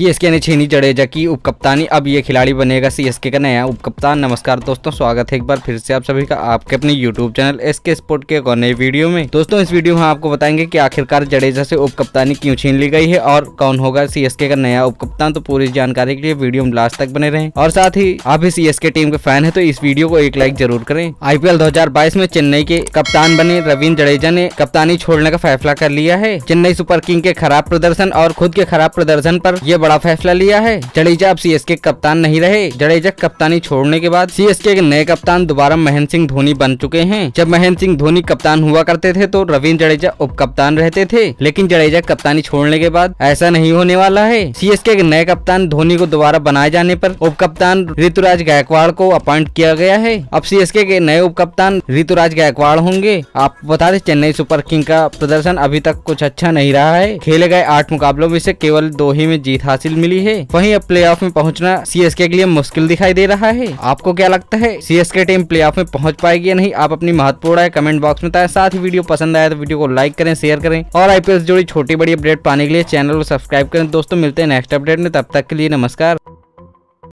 CSK ने छीनी जडेजा की उपकप्तानी अब ये खिलाड़ी बनेगा सीएसके का नया उपकप्तान नमस्कार दोस्तों स्वागत है एक बार फिर से आप सभी का आपके अपने YouTube channel S K sport के एक और नई वीडियो में दोस्तों इस वीडियो में आपको बताएंगे कि आखिरकार जडेजा से उपकप्तानी क्यों छीन ली गई है और कौन होगा सी का नया उपकप्तान तो पूरी जानकारी के लिए वीडियो में लास्ट तक बने रहे और साथ ही आप भी सीएसके टीम के फैन है तो इस वीडियो को एक लाइक जरूर करें आई दो में चेन्नई के कप्तान बने रविंद जडेजा ने कप्तानी छोड़ने का फैसला कर लिया है चेन्नई सुपर किंग के खराब प्रदर्शन और खुद के खराब प्रदर्शन आरोप ये बड़ा फैसला लिया है जडेजा अब सीएसके कप्तान नहीं रहे जडेजा कप्तानी छोड़ने के बाद सीएसके के नए कप्तान दोबारा महेंद्र सिंह धोनी बन चुके हैं जब महेंद्र सिंह धोनी कप्तान हुआ करते थे तो रविंद्र जडेजा उप कप्तान रहते थे लेकिन जडेजा कप्तानी छोड़ने के बाद ऐसा नहीं होने वाला है सीएसके के नए कप्तान धोनी को दोबारा बनाए जाने पर उप कप्तान ऋतुराज गायकवाड़ को अपॉइंट किया गया है अब सीएसके के नए उप कप्तान ऋतुराज गायकवाड़ होंगे आप बता दें चेन्नई सुपर किंग का प्रदर्शन अभी तक कुछ अच्छा नहीं रहा है खेले गए आठ मुकाबलों में से केवल दो ही में जीत हासिल हासिल मिली है वहीं अब प्ले में पहुँचना सी के लिए मुश्किल दिखाई दे रहा है आपको क्या लगता है सी के टीम प्ले में पहुँच पाएगी या नहीं आप अपनी महत्वपूर्ण है कमेंट बॉक्स में बताएं साथ ही वीडियो पसंद आया तो वीडियो को लाइक करें शेयर करें और आईपीएल से जुड़ी छोटी बड़ी अपडेट पाने के लिए चैनल को सब्सक्राइब करें दोस्तों मिलते हैं नेक्स्ट अपडेट में तब तक के लिए नमस्कार